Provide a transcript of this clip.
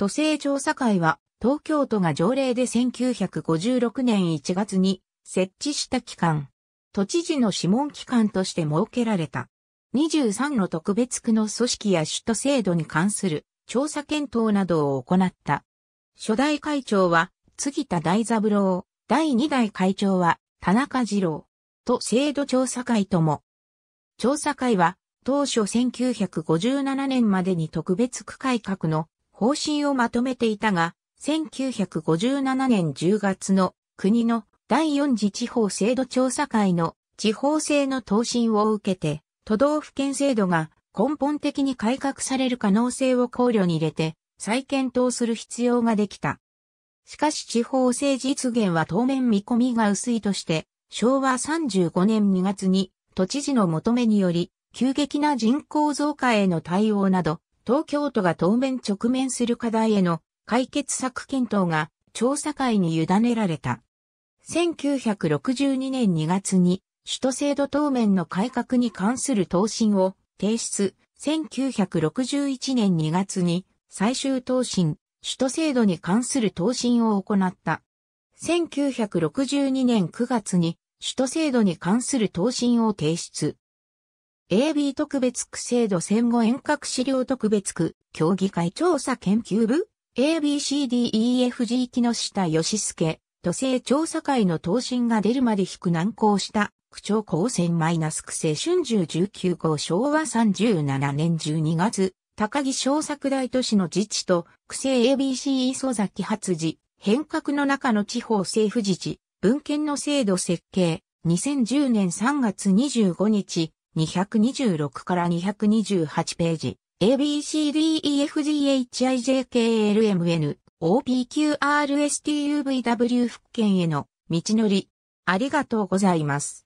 都政調査会は、東京都が条例で1956年1月に設置した機関、都知事の諮問機関として設けられた。23の特別区の組織や首都制度に関する調査検討などを行った。初代会長は、杉田大三郎、第2代会長は、田中二郎、と制度調査会とも。調査会は、当初1957年までに特別区改革の方針をまとめていたが、1957年10月の国の第4次地方制度調査会の地方制の答申を受けて、都道府県制度が根本的に改革される可能性を考慮に入れて、再検討する必要ができた。しかし地方制実現は当面見込みが薄いとして、昭和35年2月に都知事の求めにより、急激な人口増加への対応など、東京都が当面直面する課題への解決策検討が調査会に委ねられた。1962年2月に首都制度当面の改革に関する答申を提出、1961年2月に最終答申、首都制度に関する答申を行った。1962年9月に首都制度に関する答申を提出。AB 特別区制度戦後遠隔資料特別区、協議会調査研究部 ABCDEFG 木下義介、都政調査会の答申が出るまで引く難航した、区長公選マイナス区政春秋19号昭和37年12月、高木小作大都市の自治と、区政 ABC 磯崎発事、変革の中の地方政府自治、文献の制度設計、2010年3月25日、226から228ページ。ABCDEFGHIJKLMNOPQRSTUVW 復権への道のり。ありがとうございます。